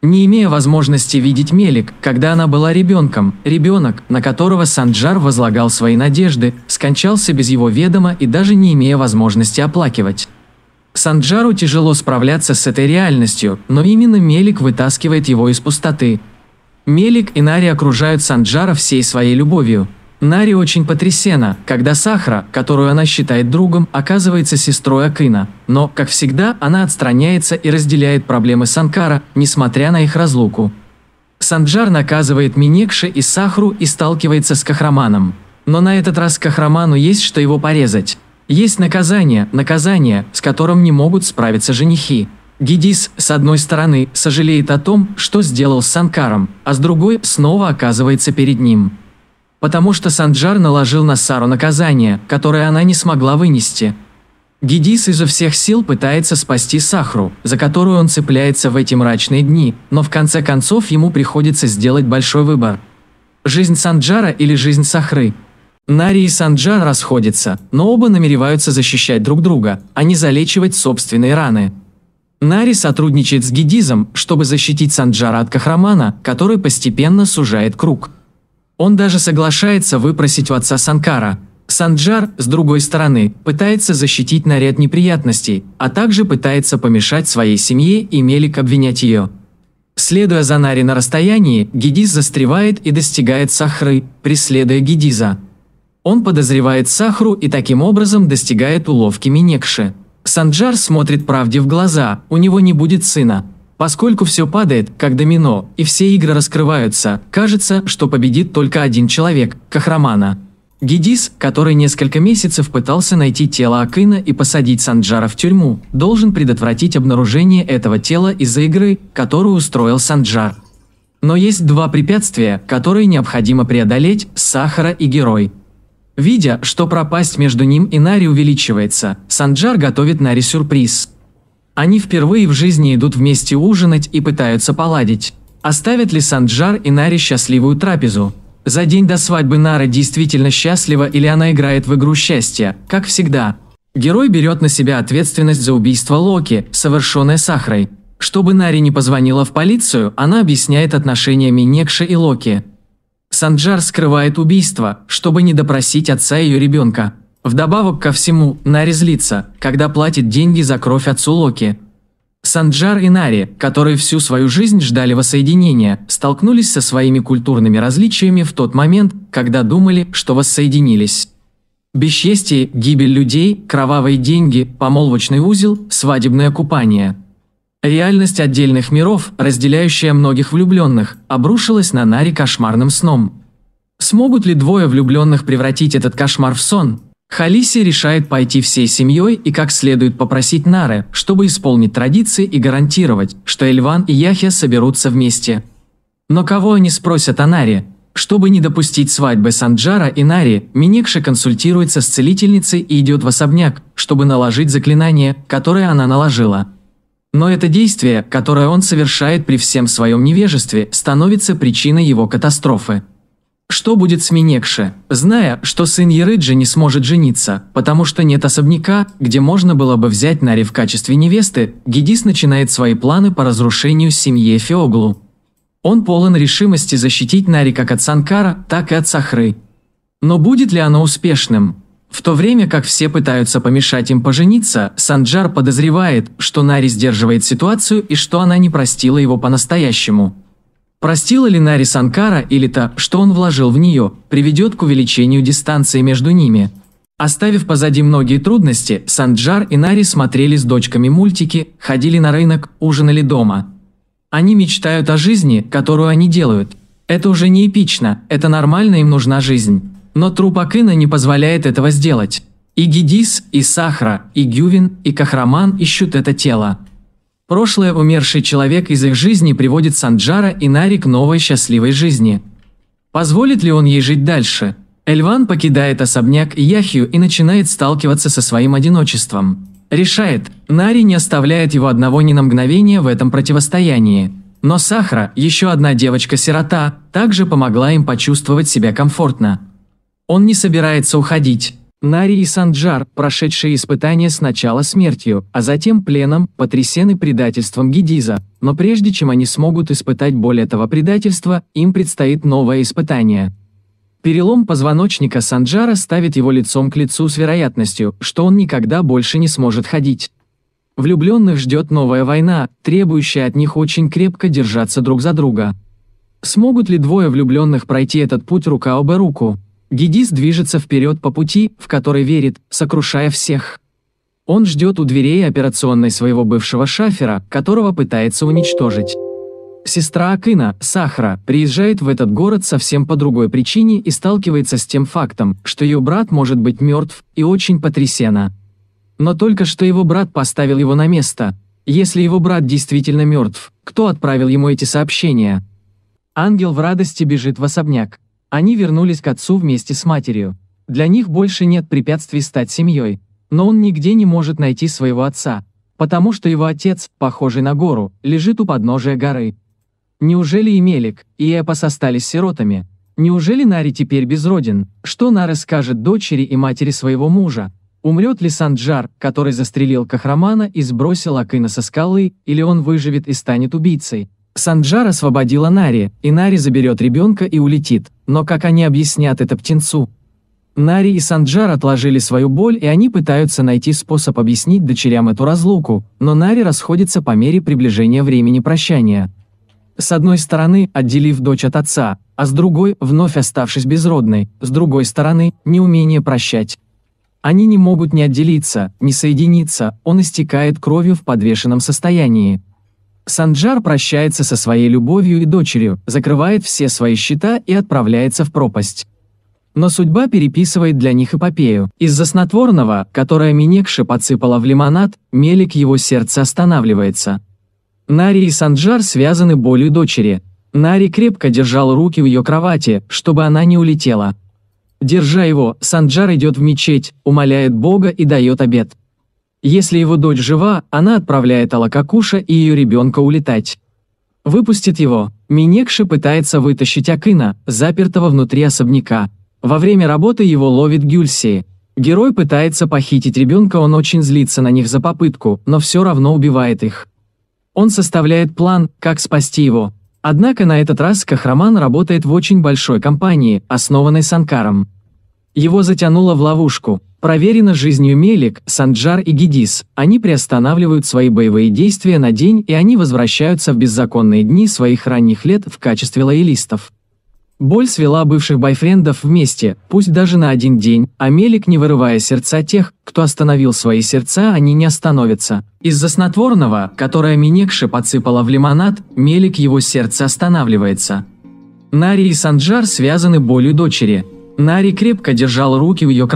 Не имея возможности видеть Мелик, когда она была ребенком, ребенок, на которого Санджар возлагал свои надежды, скончался без его ведома и даже не имея возможности оплакивать. Санджару тяжело справляться с этой реальностью, но именно Мелик вытаскивает его из пустоты. Мелик и Нари окружают Санджара всей своей любовью, Нари очень потрясена, когда Сахра, которую она считает другом, оказывается сестрой Акина. Но, как всегда, она отстраняется и разделяет проблемы Санкара, несмотря на их разлуку. Санджар наказывает Минекши и Сахру и сталкивается с Кахраманом. Но на этот раз Кахраману есть что его порезать. Есть наказание, наказание, с которым не могут справиться женихи. Гидис, с одной стороны, сожалеет о том, что сделал с Санкаром, а с другой, снова оказывается перед ним потому что Санджар наложил на Сару наказание, которое она не смогла вынести. Гедис изо всех сил пытается спасти Сахру, за которую он цепляется в эти мрачные дни, но в конце концов ему приходится сделать большой выбор. Жизнь Санджара или жизнь Сахры? Нари и Санджар расходятся, но оба намереваются защищать друг друга, а не залечивать собственные раны. Нари сотрудничает с Гедизом, чтобы защитить Санджара от Кахрамана, который постепенно сужает круг. Он даже соглашается выпросить у отца Санкара. Санджар, с другой стороны, пытается защитить наряд неприятностей, а также пытается помешать своей семье и Мелик обвинять ее. Следуя за Нари на расстоянии, Гедиз застревает и достигает Сахры, преследуя Гедиза. Он подозревает Сахру и таким образом достигает уловки Минекши. Санджар смотрит правде в глаза, у него не будет сына. Поскольку все падает, как домино, и все игры раскрываются, кажется, что победит только один человек – Кахрамана. Гедис, который несколько месяцев пытался найти тело Акына и посадить Санджара в тюрьму, должен предотвратить обнаружение этого тела из-за игры, которую устроил Санджар. Но есть два препятствия, которые необходимо преодолеть – Сахара и Герой. Видя, что пропасть между ним и Нари увеличивается, Санджар готовит Нари сюрприз – они впервые в жизни идут вместе ужинать и пытаются поладить. Оставят ли Санджар и Наре счастливую трапезу? За день до свадьбы Нара действительно счастлива или она играет в игру счастья, как всегда. Герой берет на себя ответственность за убийство Локи, совершенное Сахрой. Чтобы Нари не позвонила в полицию, она объясняет отношения Минекши и Локи. Санджар скрывает убийство, чтобы не допросить отца ее ребенка. Вдобавок ко всему, Нари злится, когда платит деньги за кровь отцу Локи. Санджар и Нари, которые всю свою жизнь ждали воссоединения, столкнулись со своими культурными различиями в тот момент, когда думали, что воссоединились. Бесчестие, гибель людей, кровавые деньги, помолвочный узел, свадебное купание. Реальность отдельных миров, разделяющая многих влюбленных, обрушилась на Нари кошмарным сном. Смогут ли двое влюбленных превратить этот кошмар в сон, Халиси решает пойти всей семьей и как следует попросить Наре, чтобы исполнить традиции и гарантировать, что Эльван и Яхе соберутся вместе. Но кого они спросят о Наре? Чтобы не допустить свадьбы Санджара и Нари, Миникша консультируется с целительницей и идет в особняк, чтобы наложить заклинание, которое она наложила. Но это действие, которое он совершает при всем своем невежестве, становится причиной его катастрофы. Что будет с Минекше? Зная, что сын Ерыджи не сможет жениться, потому что нет особняка, где можно было бы взять Нари в качестве невесты, Гедис начинает свои планы по разрушению семьи Феоглу. Он полон решимости защитить Нари как от Санкара, так и от Сахры. Но будет ли оно успешным? В то время как все пытаются помешать им пожениться, Санджар подозревает, что Нари сдерживает ситуацию и что она не простила его по-настоящему. Простила ли Нари Санкара или то, что он вложил в нее, приведет к увеличению дистанции между ними. Оставив позади многие трудности, Санджар и Нари смотрели с дочками мультики, ходили на рынок, ужинали дома. Они мечтают о жизни, которую они делают. Это уже не эпично, это нормально им нужна жизнь. Но труп Акына не позволяет этого сделать. И Гедис, и Сахра, и Гювин, и Кахраман ищут это тело. Прошлое умерший человек из их жизни приводит Санджара и Нари к новой счастливой жизни. Позволит ли он ей жить дальше? Эльван покидает особняк Яхью и начинает сталкиваться со своим одиночеством. Решает, Нари не оставляет его одного ни на мгновение в этом противостоянии. Но Сахра, еще одна девочка-сирота, также помогла им почувствовать себя комфортно. Он не собирается уходить. Нари и Санджар, прошедшие испытания сначала смертью, а затем пленом, потрясены предательством Гедиза, но прежде чем они смогут испытать боль этого предательства, им предстоит новое испытание. Перелом позвоночника Санджара ставит его лицом к лицу с вероятностью, что он никогда больше не сможет ходить. Влюбленных ждет новая война, требующая от них очень крепко держаться друг за друга. Смогут ли двое влюбленных пройти этот путь рука об руку? Гедис движется вперед по пути, в который верит, сокрушая всех. Он ждет у дверей операционной своего бывшего шафера, которого пытается уничтожить. Сестра Акина Сахра приезжает в этот город совсем по другой причине и сталкивается с тем фактом, что ее брат может быть мертв, и очень потрясена. Но только что его брат поставил его на место. Если его брат действительно мертв, кто отправил ему эти сообщения? Ангел в радости бежит в особняк. Они вернулись к отцу вместе с матерью. Для них больше нет препятствий стать семьей, но он нигде не может найти своего отца, потому что его отец, похожий на гору, лежит у подножия горы. Неужели и Мелик, и Эпос остались сиротами? Неужели Нари теперь безроден? Что Нара скажет дочери и матери своего мужа? Умрет ли Санджар, который застрелил Кахрамана и сбросил Акына со скалы, или он выживет и станет убийцей? Санджар освободила Нари, и Нари заберет ребенка и улетит. Но как они объяснят это птенцу? Нари и Санджар отложили свою боль, и они пытаются найти способ объяснить дочерям эту разлуку, но Нари расходится по мере приближения времени прощания. С одной стороны, отделив дочь от отца, а с другой, вновь оставшись безродной, с другой стороны, неумение прощать. Они не могут не отделиться, не соединиться, он истекает кровью в подвешенном состоянии. Санджар прощается со своей любовью и дочерью, закрывает все свои счета и отправляется в пропасть. Но судьба переписывает для них эпопею. Из-за снотворного, которое Минекши подсыпала в лимонад, мелик его сердце останавливается. Нари и Санджар связаны болью дочери. Нари крепко держал руки в ее кровати, чтобы она не улетела. Держа его, Санджар идет в мечеть, умоляет Бога и дает обед. Если его дочь жива, она отправляет Алакакуша и ее ребенка улетать. Выпустит его. Минекши пытается вытащить Акына, запертого внутри особняка. Во время работы его ловит Гюльси. Герой пытается похитить ребенка, он очень злится на них за попытку, но все равно убивает их. Он составляет план, как спасти его. Однако на этот раз Кахраман работает в очень большой компании, основанной Санкаром. Его затянуло в ловушку. Проверено жизнью Мелик, Санджар и Гедис. Они приостанавливают свои боевые действия на день, и они возвращаются в беззаконные дни своих ранних лет в качестве лоялистов. Боль свела бывших бойфрендов вместе, пусть даже на один день, а Мелик, не вырывая сердца тех, кто остановил свои сердца, они не остановятся. Из-за снотворного, которое Минекши подсыпала в лимонад, Мелик его сердце останавливается. Нари и Санджар связаны болью дочери – Нари крепко держал руки в ее